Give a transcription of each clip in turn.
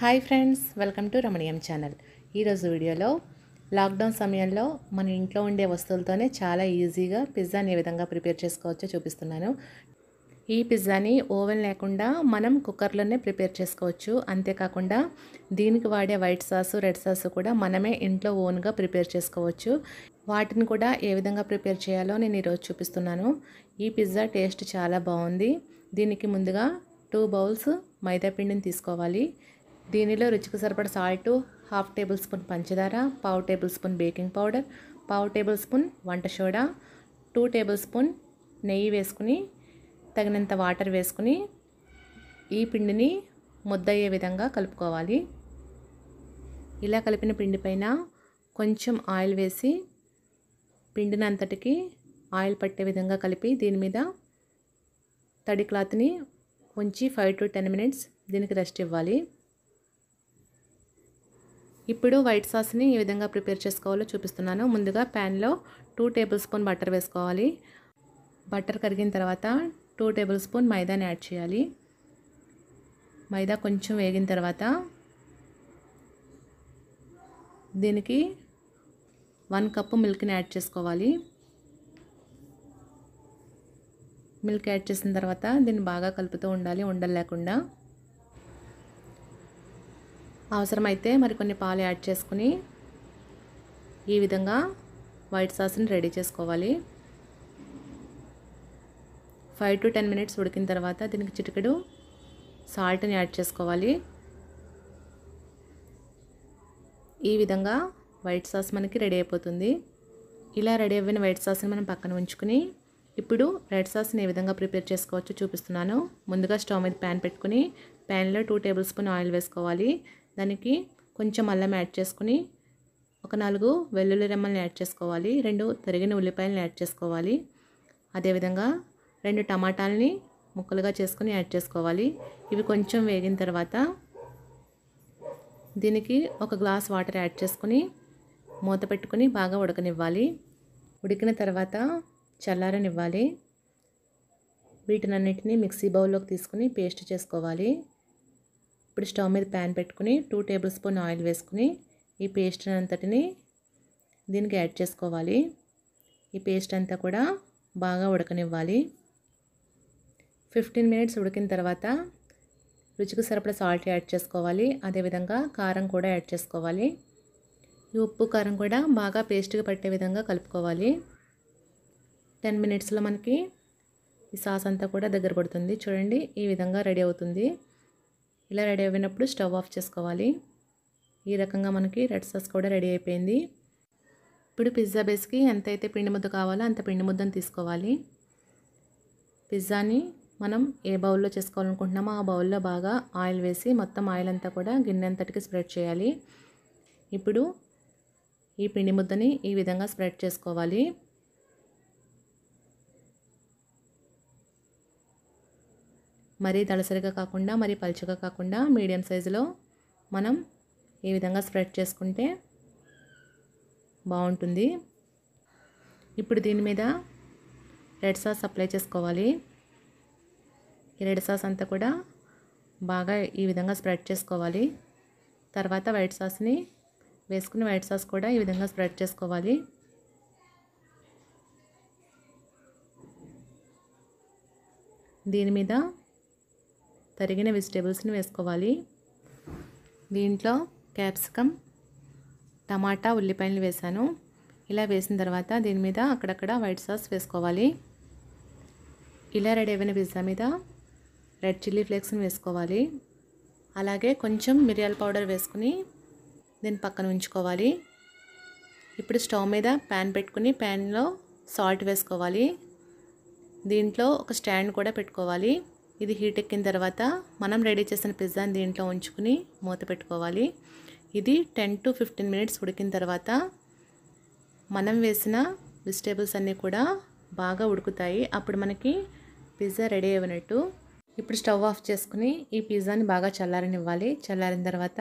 hi friends welcome to Ramaneeyam channel ఈరోజు వీడియోలో lockdown సమయంలో మన ఇంట్లో ఉండే వస్తువులతోనే చాలా ఈజీగా పిజ్జాని ఏ విధంగా ప్రిపేర్ చేసుకోవచ్చో చూపిస్తున్నాను ఈ పిజ్జాని ఓవెన్ లేకుండా మనం కుక్కర్లోనే ప్రిపేర్ చేసుకోవచ్చు అంతేకాకుండా దీనికి వాడే వైట్ సాసు రెడ్ సాసు కూడా మనమే ఇంట్లో ఓన్గా ప్రిపేర్ చేసుకోవచ్చు వాటిని కూడా ఏ విధంగా ప్రిపేర్ చేయాలో నేను ఈరోజు చూపిస్తున్నాను ఈ పిజ్జా టేస్ట్ చాలా బాగుంది దీనికి ముందుగా టూ బౌల్స్ మైదా పిండిని తీసుకోవాలి దీనిలో రుచికి సరిపడ సాల్ట్ హాఫ్ టేబుల్ స్పూన్ పంచదార పావు టేబుల్ స్పూన్ బేకింగ్ పౌడర్ పావు టేబుల్ స్పూన్ వంట సోడా టూ టేబుల్ స్పూన్ నెయ్యి వేసుకుని తగినంత వాటర్ వేసుకుని ఈ పిండిని ముద్దయ్యే విధంగా కలుపుకోవాలి ఇలా కలిపిన పిండి పైన కొంచెం ఆయిల్ వేసి పిండిని అంతటికి ఆయిల్ పట్టే విధంగా కలిపి దీని మీద తడి క్లాత్ని ఉంచి ఫైవ్ టు టెన్ మినిట్స్ దీనికి రెస్ట్ ఇవ్వాలి ఇప్పుడు వైట్ సాస్ని ఏ విధంగా ప్రిపేర్ చేసుకోవాలో చూపిస్తున్నాను ముందుగా ప్యాన్లో టూ టేబుల్ స్పూన్ బటర్ వేసుకోవాలి బటర్ కరిగిన తర్వాత టూ టేబుల్ స్పూన్ మైదాని యాడ్ చేయాలి మైదా కొంచెం వేగిన తర్వాత దీనికి వన్ కప్పు మిల్క్ని యాడ్ చేసుకోవాలి మిల్క్ యాడ్ చేసిన తర్వాత దీన్ని బాగా కలుపుతూ ఉండాలి ఉండలేకుండా లేకుండా అవసరమైతే మరికొన్ని పాలు యాడ్ చేసుకుని ఈ విధంగా వైట్ సాస్ని రెడీ చేసుకోవాలి ఫైవ్ టు టెన్ మినిట్స్ ఉడికిన తర్వాత దీనికి చిటికెడు సాల్ట్ని యాడ్ చేసుకోవాలి ఈ విధంగా వైట్ సాస్ మనకి రెడీ అయిపోతుంది ఇలా రెడీ అయిన వైట్ సాస్ని మనం పక్కన ఉంచుకుని ఇప్పుడు రెడ్ సాస్ని ఏ విధంగా ప్రిపేర్ చేసుకోవచ్చో చూపిస్తున్నాను ముందుగా స్టవ్ మీద ప్యాన్ పెట్టుకుని ప్యాన్లో టూ టేబుల్ స్పూన్ ఆయిల్ వేసుకోవాలి దానికి కొంచెం అల్లం యాడ్ చేసుకుని ఒక నాలుగు వెల్లుల్లి రెమ్మల్ని యాడ్ చేసుకోవాలి రెండు తరిగిన ఉల్లిపాయలను యాడ్ చేసుకోవాలి అదేవిధంగా రెండు టమాటాలని ముక్కలుగా చేసుకుని యాడ్ చేసుకోవాలి ఇవి కొంచెం వేగిన తర్వాత దీనికి ఒక గ్లాస్ వాటర్ యాడ్ చేసుకుని మూత పెట్టుకుని బాగా ఉడకనివ్వాలి ఉడికిన తర్వాత చల్లారనివ్వాలి వీటినన్నిటినీ మిక్సీ బౌల్లోకి తీసుకుని పేస్ట్ చేసుకోవాలి ఇప్పుడు స్టవ్ మీద ప్యాన్ పెట్టుకుని టూ టేబుల్ స్పూన్ ఆయిల్ వేసుకుని ఈ పేస్ట్ అంతటిని దీనికి యాడ్ చేసుకోవాలి ఈ పేస్ట్ అంతా కూడా బాగా ఉడకనివ్వాలి ఫిఫ్టీన్ మినిట్స్ ఉడికిన తర్వాత రుచికి సరిపడా సాల్ట్ యాడ్ చేసుకోవాలి అదేవిధంగా కారం కూడా యాడ్ చేసుకోవాలి ఈ ఉప్పు కారం కూడా బాగా పేస్ట్గా పట్టే విధంగా కలుపుకోవాలి టెన్ మినిట్స్లో మనకి ఈ సాస్ అంతా కూడా దగ్గర పడుతుంది చూడండి ఈ విధంగా రెడీ అవుతుంది ఇలా రెడీ అయినప్పుడు స్టవ్ ఆఫ్ చేసుకోవాలి ఈ రకంగా మనకి రెడ్ సాస్ కూడా రెడీ అయిపోయింది ఇప్పుడు పిజ్జా బేస్కి ఎంత అయితే పిండి ముద్ద కావాలో అంత పిండి ముద్దని తీసుకోవాలి పిజ్జాని మనం ఏ బౌల్లో చేసుకోవాలనుకుంటున్నామో ఆ బౌల్లో బాగా ఆయిల్ వేసి మొత్తం ఆయిల్ అంతా కూడా గిన్నె అంతటికి స్ప్రెడ్ చేయాలి ఇప్పుడు ఈ పిండి ముద్దని ఈ విధంగా స్ప్రెడ్ చేసుకోవాలి మరీ దళసరిగా కాకుండా మరీ పలుచగా కాకుండా మీడియం సైజులో మనం ఈ విధంగా స్ప్రెడ్ చేసుకుంటే బాగుంటుంది ఇప్పుడు దీని మీద రెడ్ సాస్ అప్లై చేసుకోవాలి ఈ రెడ్ సాస్ అంతా కూడా బాగా ఈ విధంగా స్ప్రెడ్ చేసుకోవాలి తర్వాత వైట్ సాస్ని వేసుకుని వైట్ సాస్ కూడా ఈ విధంగా స్ప్రెడ్ చేసుకోవాలి దీని మీద తరిగిన వెజిటేబుల్స్ని వేసుకోవాలి దీంట్లో క్యాప్సికమ్ టమాటా ఉల్లిపాయలు వేసాను ఇలా వేసిన తర్వాత దీని మీద అక్కడక్కడ వైట్ సాస్ వేసుకోవాలి ఇలా రెడీ అయిన పిజ్జా మీద రెడ్ చిల్లీ ఫ్లేక్స్ని వేసుకోవాలి అలాగే కొంచెం మిరియాల పౌడర్ వేసుకుని దీన్ని పక్కన ఉంచుకోవాలి ఇప్పుడు స్టవ్ మీద ప్యాన్ పెట్టుకుని ప్యాన్లో సాల్ట్ వేసుకోవాలి దీంట్లో ఒక స్టాండ్ కూడా పెట్టుకోవాలి ఇది హీట్ ఎక్కిన తర్వాత మనం రెడీ చేసిన పిజ్జాని దీంట్లో ఉంచుకుని మూత పెట్టుకోవాలి ఇది టెన్ టు ఫిఫ్టీన్ మినిట్స్ ఉడికిన తర్వాత మనం వేసిన వెజిటేబుల్స్ అన్నీ కూడా బాగా ఉడుకుతాయి అప్పుడు మనకి పిజ్జా రెడీ అయినట్టు ఇప్పుడు స్టవ్ ఆఫ్ చేసుకుని ఈ పిజ్జాని బాగా చల్లారనివ్వాలి చల్లారిన తర్వాత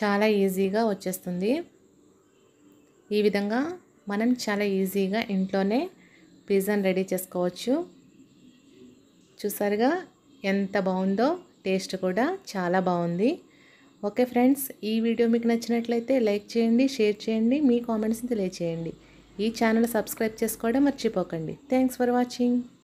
చాలా ఈజీగా వచ్చేస్తుంది ఈ విధంగా మనం చాలా ఈజీగా ఇంట్లోనే పిజ్జాని రెడీ చేసుకోవచ్చు చూసారుగా ఎంత బాగుందో టేస్ట్ కూడా చాలా బాగుంది ఓకే ఫ్రెండ్స్ ఈ వీడియో మీకు నచ్చినట్లయితే లైక్ చేయండి షేర్ చేయండి మీ కామెంట్స్ని తెలియచేయండి ఈ ఛానల్ సబ్స్క్రైబ్ చేసుకోవడం మర్చిపోకండి థ్యాంక్స్ ఫర్ వాచింగ్